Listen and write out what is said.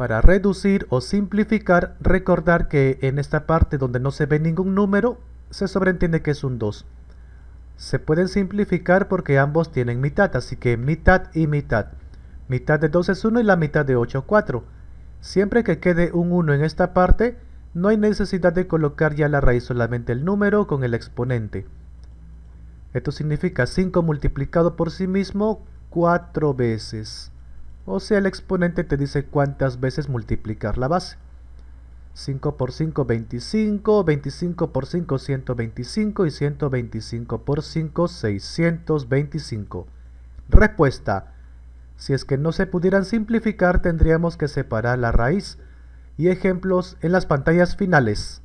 Para reducir o simplificar, recordar que en esta parte donde no se ve ningún número, se sobreentiende que es un 2. Se pueden simplificar porque ambos tienen mitad, así que mitad y mitad. Mitad de 2 es 1 y la mitad de 8 es 4. Siempre que quede un 1 en esta parte, no hay necesidad de colocar ya la raíz, solamente el número con el exponente. Esto significa 5 multiplicado por sí mismo 4 veces o sea el exponente te dice cuántas veces multiplicar la base. 5 por 5, 25, 25 por 5, 125 y 125 por 5, 625. Respuesta. Si es que no se pudieran simplificar, tendríamos que separar la raíz. Y ejemplos en las pantallas finales.